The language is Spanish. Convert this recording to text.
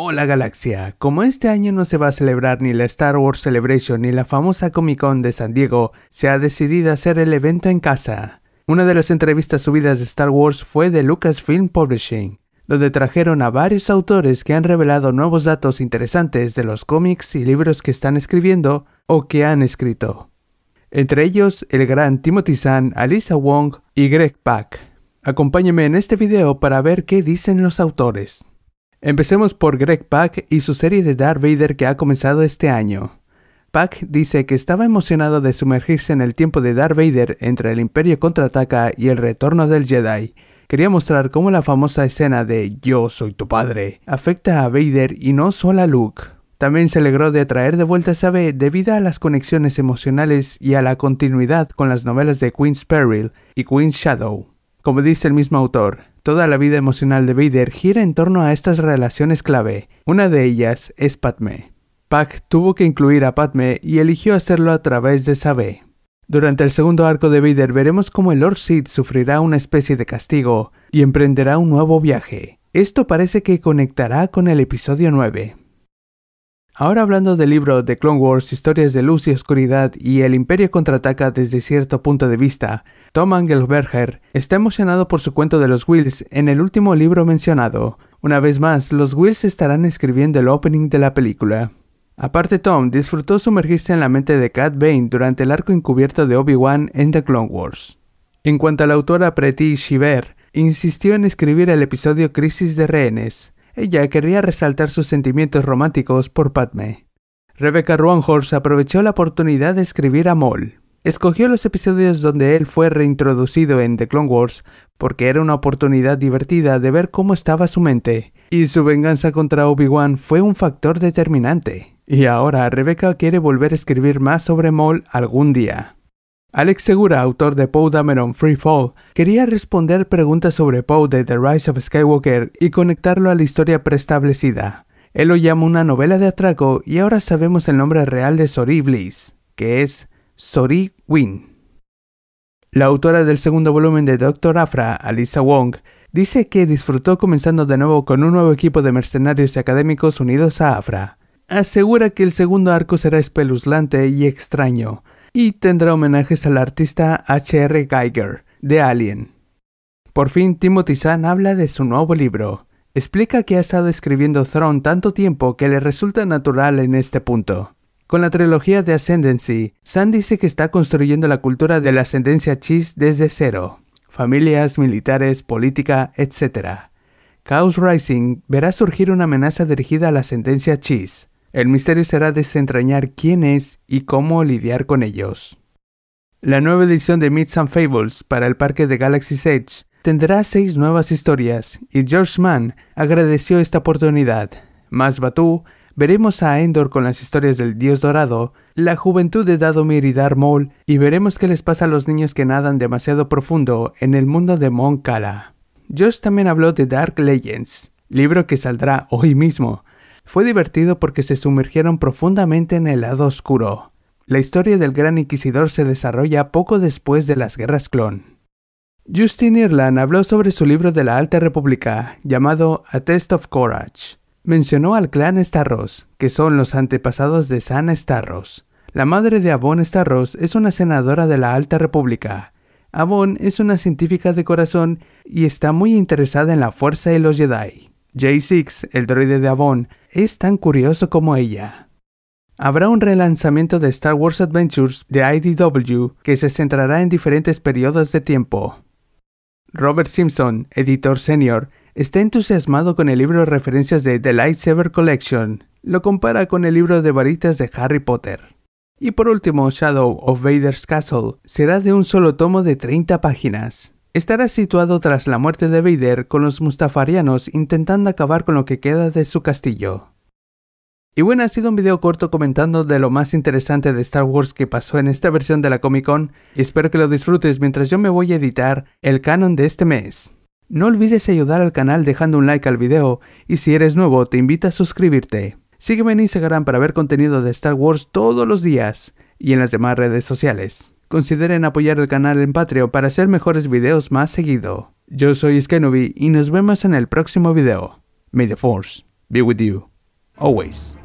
Hola galaxia, como este año no se va a celebrar ni la Star Wars Celebration ni la famosa Comic Con de San Diego, se ha decidido hacer el evento en casa. Una de las entrevistas subidas de Star Wars fue de Lucasfilm Publishing, donde trajeron a varios autores que han revelado nuevos datos interesantes de los cómics y libros que están escribiendo o que han escrito. Entre ellos, el gran Timothy Zahn, Alisa Wong y Greg Pak. Acompáñenme en este video para ver qué dicen los autores. Empecemos por Greg Pak y su serie de Darth Vader que ha comenzado este año. Pak dice que estaba emocionado de sumergirse en el tiempo de Darth Vader entre el Imperio contraataca y el retorno del Jedi. Quería mostrar cómo la famosa escena de Yo soy tu padre afecta a Vader y no solo a Luke. También se alegró de traer de vuelta a Sabe debido a las conexiones emocionales y a la continuidad con las novelas de Queen's Peril y Queen's Shadow. Como dice el mismo autor, Toda la vida emocional de Vader gira en torno a estas relaciones clave. Una de ellas es Padme. Pac tuvo que incluir a Padme y eligió hacerlo a través de Sabe. Durante el segundo arco de Vader veremos cómo el Lord Sith sufrirá una especie de castigo y emprenderá un nuevo viaje. Esto parece que conectará con el episodio 9. Ahora hablando del libro The Clone Wars, Historias de Luz y Oscuridad y El Imperio contraataca desde cierto punto de vista, Tom Angelberger está emocionado por su cuento de los Wills en el último libro mencionado. Una vez más, los Wills estarán escribiendo el opening de la película. Aparte, Tom disfrutó sumergirse en la mente de Cat Bane durante el arco encubierto de Obi-Wan en The Clone Wars. En cuanto a la autora Preti Shiver, insistió en escribir el episodio Crisis de Rehenes, ella quería resaltar sus sentimientos románticos por Padme. Rebecca Ruanhorse aprovechó la oportunidad de escribir a Maul. Escogió los episodios donde él fue reintroducido en The Clone Wars porque era una oportunidad divertida de ver cómo estaba su mente, y su venganza contra Obi-Wan fue un factor determinante. Y ahora Rebecca quiere volver a escribir más sobre Maul algún día. Alex Segura, autor de Poe Dameron Free Fall, quería responder preguntas sobre Poe de The Rise of Skywalker y conectarlo a la historia preestablecida. Él lo llama una novela de atraco y ahora sabemos el nombre real de Sori Bliss, que es Sori Wynn. La autora del segundo volumen de Doctor Afra, Alyssa Wong, dice que disfrutó comenzando de nuevo con un nuevo equipo de mercenarios y académicos unidos a Afra. Asegura que el segundo arco será espeluznante y extraño, y tendrá homenajes al artista H.R. Geiger de Alien. Por fin, Timothy Zahn habla de su nuevo libro. Explica que ha estado escribiendo Throne tanto tiempo que le resulta natural en este punto. Con la trilogía de Ascendancy, Zahn dice que está construyendo la cultura de la ascendencia Chis desde cero. Familias, militares, política, etc. Chaos Rising verá surgir una amenaza dirigida a la ascendencia Chis. El misterio será desentrañar quién es y cómo lidiar con ellos. La nueva edición de Myths and Fables para el parque de Galaxy's Edge tendrá seis nuevas historias y George Mann agradeció esta oportunidad. Más Batú, veremos a Endor con las historias del Dios Dorado, la juventud de Dadomir y Darth Maul y veremos qué les pasa a los niños que nadan demasiado profundo en el mundo de Mon Cala. George también habló de Dark Legends, libro que saldrá hoy mismo, fue divertido porque se sumergieron profundamente en el lado oscuro. La historia del Gran Inquisidor se desarrolla poco después de las Guerras Clon. Justin Irland habló sobre su libro de la Alta República, llamado A Test of Courage. Mencionó al clan Starros, que son los antepasados de San Starros. La madre de Avon Starros es una senadora de la Alta República. Avon es una científica de corazón y está muy interesada en la fuerza y los Jedi. J6, el droide de Avon, es tan curioso como ella. Habrá un relanzamiento de Star Wars Adventures de IDW que se centrará en diferentes periodos de tiempo. Robert Simpson, editor senior, está entusiasmado con el libro de referencias de The Lightsaber Collection. Lo compara con el libro de varitas de Harry Potter. Y por último, Shadow of Vader's Castle será de un solo tomo de 30 páginas. Estará situado tras la muerte de Vader con los mustafarianos intentando acabar con lo que queda de su castillo. Y bueno, ha sido un video corto comentando de lo más interesante de Star Wars que pasó en esta versión de la Comic Con espero que lo disfrutes mientras yo me voy a editar el canon de este mes. No olvides ayudar al canal dejando un like al video y si eres nuevo te invito a suscribirte. Sígueme en Instagram para ver contenido de Star Wars todos los días y en las demás redes sociales. Consideren apoyar el canal en Patreon para hacer mejores videos más seguido. Yo soy Skenobi y nos vemos en el próximo video. May the Force be with you. Always.